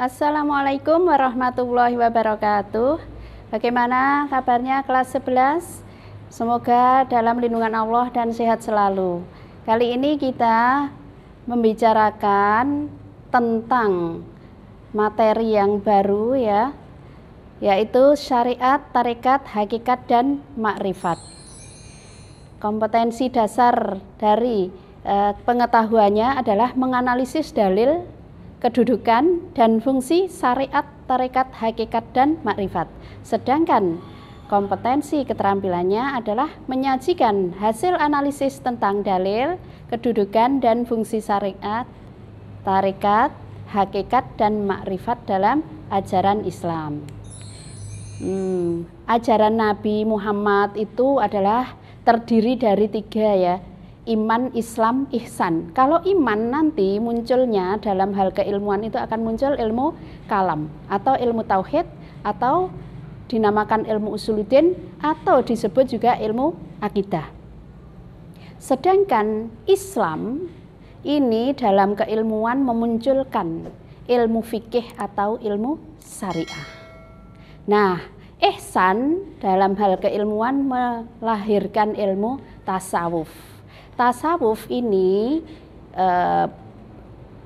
Assalamualaikum warahmatullahi wabarakatuh. Bagaimana kabarnya kelas 11? Semoga dalam lindungan Allah dan sehat selalu. Kali ini kita membicarakan tentang materi yang baru ya, yaitu syariat, tarikat, hakikat dan makrifat. Kompetensi dasar dari eh, pengetahuannya adalah menganalisis dalil kedudukan dan fungsi syariat, tarekat, hakikat, dan makrifat. Sedangkan kompetensi keterampilannya adalah menyajikan hasil analisis tentang dalil, kedudukan, dan fungsi syariat, tarekat, hakikat, dan makrifat dalam ajaran Islam. Hmm, ajaran Nabi Muhammad itu adalah terdiri dari tiga ya iman, Islam, ihsan. Kalau iman nanti munculnya dalam hal keilmuan itu akan muncul ilmu kalam atau ilmu tauhid atau dinamakan ilmu usuluddin atau disebut juga ilmu akidah. Sedangkan Islam ini dalam keilmuan memunculkan ilmu fikih atau ilmu syariah. Nah, ihsan dalam hal keilmuan melahirkan ilmu tasawuf tasawuf ini eh,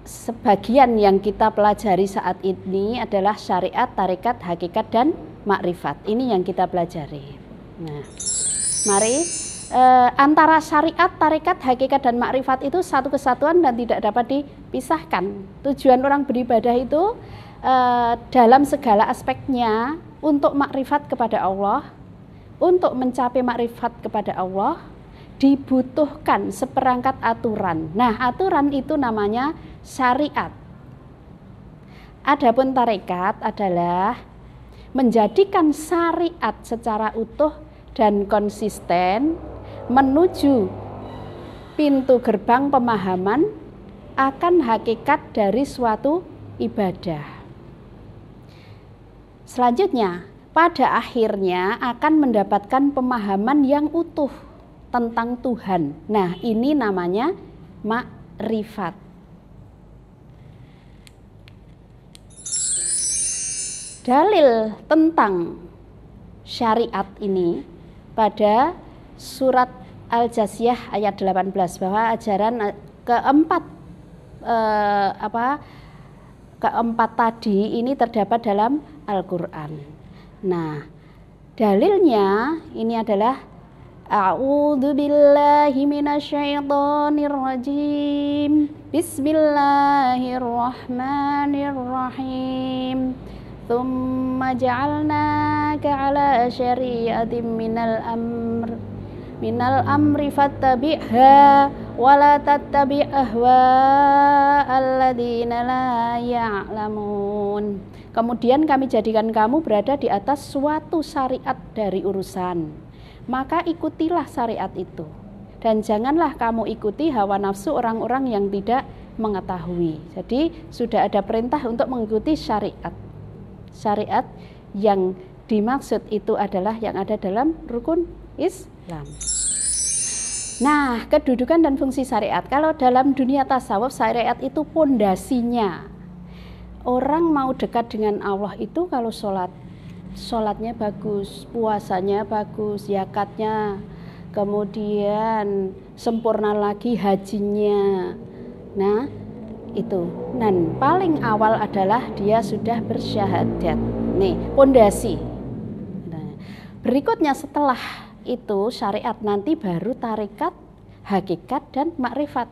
sebagian yang kita pelajari saat ini adalah syariat, tarekat, hakikat dan makrifat. Ini yang kita pelajari. Nah, mari eh, antara syariat, tarekat, hakikat dan makrifat itu satu kesatuan dan tidak dapat dipisahkan. Tujuan orang beribadah itu eh, dalam segala aspeknya untuk makrifat kepada Allah, untuk mencapai makrifat kepada Allah dibutuhkan seperangkat aturan. Nah, aturan itu namanya syariat. Adapun tarekat adalah menjadikan syariat secara utuh dan konsisten menuju pintu gerbang pemahaman akan hakikat dari suatu ibadah. Selanjutnya, pada akhirnya akan mendapatkan pemahaman yang utuh tentang Tuhan. Nah, ini namanya makrifat. Dalil tentang syariat ini pada surat Al-Jasiyah ayat 18 bahwa ajaran eh, keempat eh, apa keempat tadi ini terdapat dalam Al-Qur'an. Nah, dalilnya ini adalah A'udzu billahi minasyaitonir rajim. Bismillahirrahmanirrahim. Tsumma ja'alnaka 'ala syari'atin minal amr minal amri fattabi'ha wa la tattabi' la ya'lamun. Kemudian kami jadikan kamu berada di atas suatu syariat dari urusan maka ikutilah syariat itu. Dan janganlah kamu ikuti hawa nafsu orang-orang yang tidak mengetahui. Jadi sudah ada perintah untuk mengikuti syariat. Syariat yang dimaksud itu adalah yang ada dalam rukun Islam. Nah, kedudukan dan fungsi syariat. Kalau dalam dunia tasawuf syariat itu pondasinya. Orang mau dekat dengan Allah itu kalau sholat sholatnya bagus, puasanya bagus, yakatnya kemudian sempurna lagi hajinya. Nah, itu. Dan paling awal adalah dia sudah bersyahadat. Nih, pondasi. Nah, berikutnya setelah itu syariat nanti baru tarikat, hakikat dan makrifat.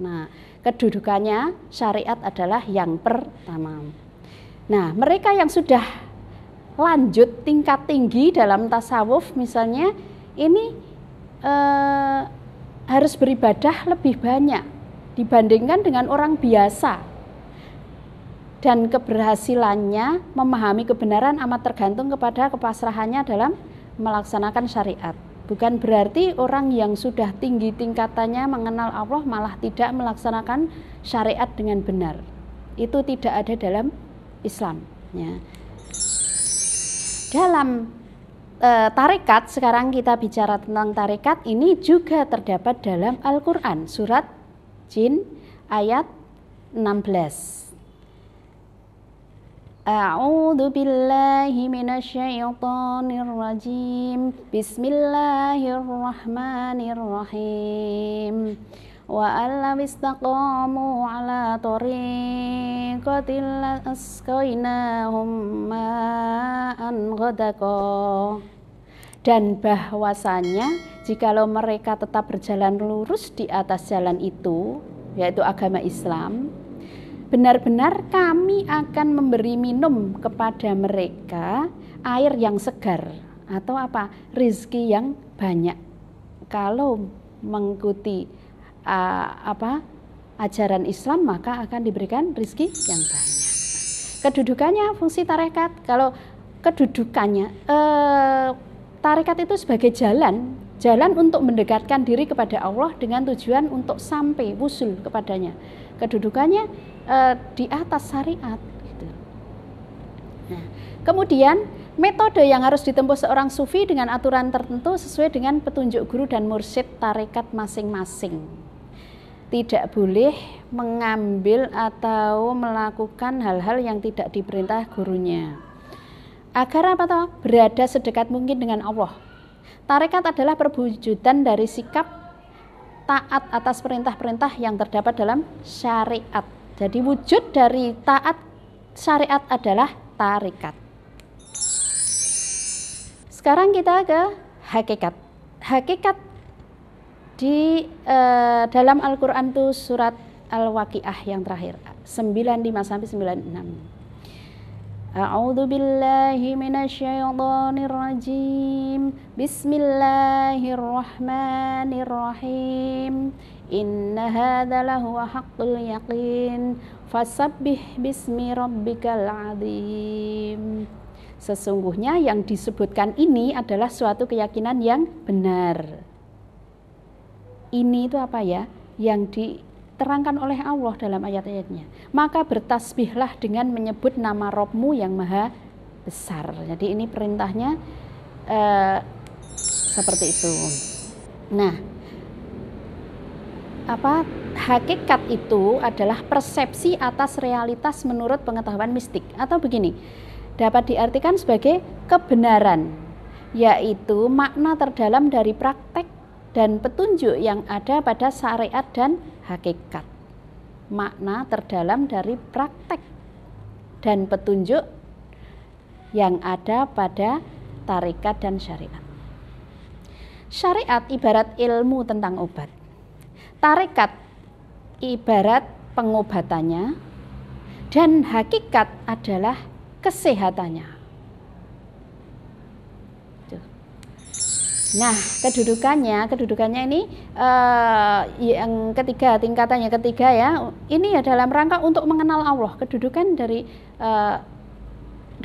Nah, kedudukannya syariat adalah yang pertama. Nah, mereka yang sudah lanjut tingkat tinggi dalam tasawuf misalnya ini eh, harus beribadah lebih banyak dibandingkan dengan orang biasa dan keberhasilannya memahami kebenaran amat tergantung kepada kepasrahannya dalam melaksanakan syariat. Bukan berarti orang yang sudah tinggi tingkatannya mengenal Allah malah tidak melaksanakan syariat dengan benar. Itu tidak ada dalam Islam. Ya dalam e, tarekat sekarang kita bicara tentang tarekat ini juga terdapat dalam Al-Qur'an surat Jin ayat 16 A'udzu billahi minasyaitonir rajim Bismillahirrahmanirrahim وأن لم استقاموا على طريقة لأسقيناهم ماء غدقا dan bahwasanya jikalau mereka tetap berjalan lurus di atas jalan itu yaitu agama Islam benar-benar kami akan memberi minum kepada mereka air yang segar atau apa rizki yang banyak kalau mengikuti uh, apa ajaran Islam maka akan diberikan rizki yang banyak. Kedudukannya fungsi tarekat kalau kedudukannya uh, tarekat itu sebagai jalan jalan untuk mendekatkan diri kepada Allah dengan tujuan untuk sampai wusul kepadanya. Kedudukannya uh, di atas syariat. Gitu. Nah, kemudian metode yang harus ditempuh seorang sufi dengan aturan tertentu sesuai dengan petunjuk guru dan mursyid tarekat masing-masing tidak boleh mengambil atau melakukan hal-hal yang tidak diperintah gurunya. Agar apa toh? Berada sedekat mungkin dengan Allah. Tarekat adalah perwujudan dari sikap taat atas perintah-perintah yang terdapat dalam syariat. Jadi wujud dari taat syariat adalah tarikat. Sekarang kita ke hakikat. Hakikat di uh, eh, dalam Al-Qur'an itu surat Al-Waqiah yang terakhir 95 sampai 96. A'udzu billahi minasyaitonir rajim. Bismillahirrahmanirrahim. Inna hadza lahu haqqul yaqin. Fasabbih bismi rabbikal azim. Sesungguhnya yang disebutkan ini adalah suatu keyakinan yang benar ini itu apa ya yang diterangkan oleh Allah dalam ayat-ayatnya. Maka bertasbihlah dengan menyebut nama Robmu yang maha besar. Jadi ini perintahnya eh, seperti itu. Nah, apa hakikat itu adalah persepsi atas realitas menurut pengetahuan mistik atau begini dapat diartikan sebagai kebenaran yaitu makna terdalam dari praktek dan petunjuk yang ada pada syariat dan hakikat. Makna terdalam dari praktek dan petunjuk yang ada pada tarikat dan syariat. Syariat ibarat ilmu tentang obat. Tarikat ibarat pengobatannya dan hakikat adalah kesehatannya. Nah, kedudukannya, kedudukannya ini uh, yang ketiga, tingkatannya ketiga ya. Ini ya dalam rangka untuk mengenal Allah. Kedudukan dari uh,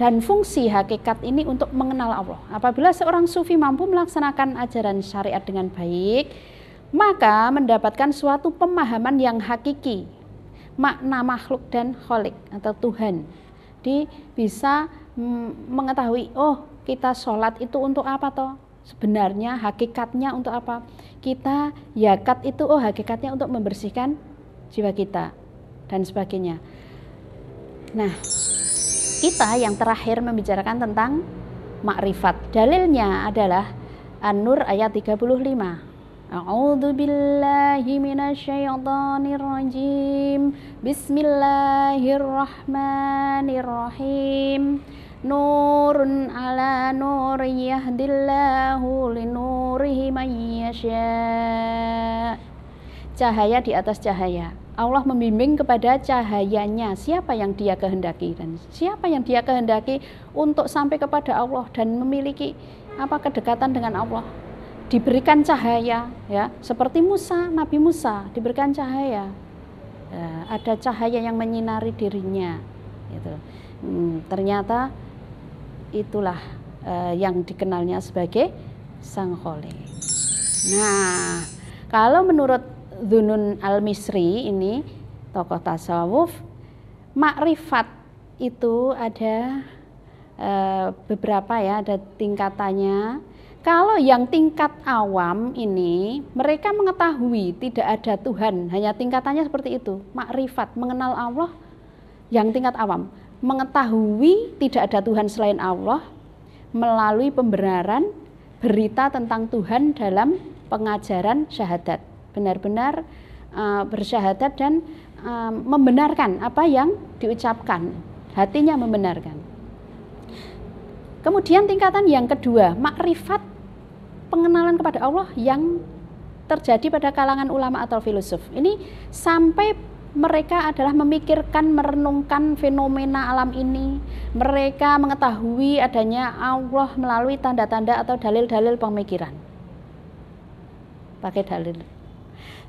dan fungsi hakikat ini untuk mengenal Allah. Apabila seorang sufi mampu melaksanakan ajaran syariat dengan baik, maka mendapatkan suatu pemahaman yang hakiki makna makhluk dan kholik atau Tuhan. di bisa mm, mengetahui, oh kita sholat itu untuk apa toh? sebenarnya hakikatnya untuk apa? Kita yakat itu oh hakikatnya untuk membersihkan jiwa kita dan sebagainya. Nah, kita yang terakhir membicarakan tentang makrifat. Dalilnya adalah An-Nur ayat 35. A'udzu billahi minasyaitonir rajim. Bismillahirrahmanirrahim nurun ala nur yahdillahu linurihi mayyasya cahaya di atas cahaya Allah membimbing kepada cahayanya siapa yang dia kehendaki dan siapa yang dia kehendaki untuk sampai kepada Allah dan memiliki apa kedekatan dengan Allah diberikan cahaya ya seperti Musa Nabi Musa diberikan cahaya ya, ada cahaya yang menyinari dirinya gitu hmm, ternyata itulah uh, yang dikenalnya sebagai sang khole. Nah, kalau menurut Dunun Al-Misri ini tokoh tasawuf, makrifat itu ada uh, beberapa ya, ada tingkatannya. Kalau yang tingkat awam ini, mereka mengetahui tidak ada Tuhan, hanya tingkatannya seperti itu, makrifat, mengenal Allah yang tingkat awam mengetahui tidak ada Tuhan selain Allah melalui pembenaran berita tentang Tuhan dalam pengajaran syahadat. Benar-benar uh, bersyahadat dan uh, membenarkan apa yang diucapkan. Hatinya membenarkan. Kemudian tingkatan yang kedua, makrifat pengenalan kepada Allah yang terjadi pada kalangan ulama atau filosof. Ini sampai mereka adalah memikirkan, merenungkan fenomena alam ini. Mereka mengetahui adanya Allah melalui tanda-tanda atau dalil-dalil pemikiran. Pakai dalil.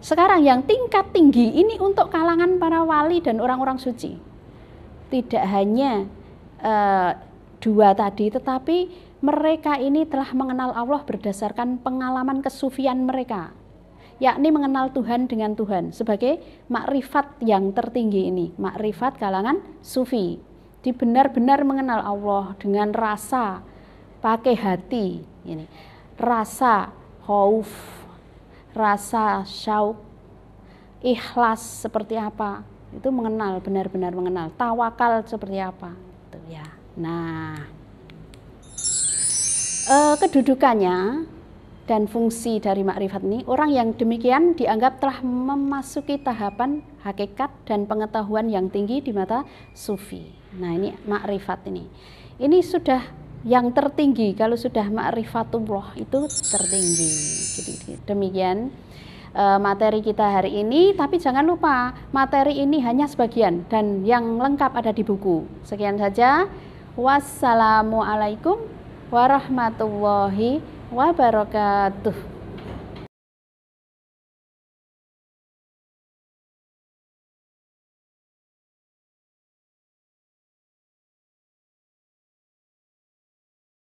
Sekarang yang tingkat tinggi ini untuk kalangan para wali dan orang-orang suci. Tidak hanya eh, dua tadi, tetapi mereka ini telah mengenal Allah berdasarkan pengalaman kesufian mereka yakni mengenal Tuhan dengan Tuhan sebagai makrifat yang tertinggi ini, makrifat kalangan sufi. Di benar-benar mengenal Allah dengan rasa, pakai hati ini. Rasa khauf, rasa syauq, ikhlas seperti apa? Itu mengenal benar-benar mengenal. Tawakal seperti apa? Itu ya. Nah, Uh, kedudukannya dan fungsi dari makrifat ini, orang yang demikian dianggap telah memasuki tahapan hakikat dan pengetahuan yang tinggi di mata sufi. Nah, ini makrifat ini. Ini sudah yang tertinggi kalau sudah makrifatullah itu tertinggi. Jadi demikian e, materi kita hari ini, tapi jangan lupa materi ini hanya sebagian dan yang lengkap ada di buku. Sekian saja. Wassalamualaikum warahmatullahi wabarakatuh wabarakatuh.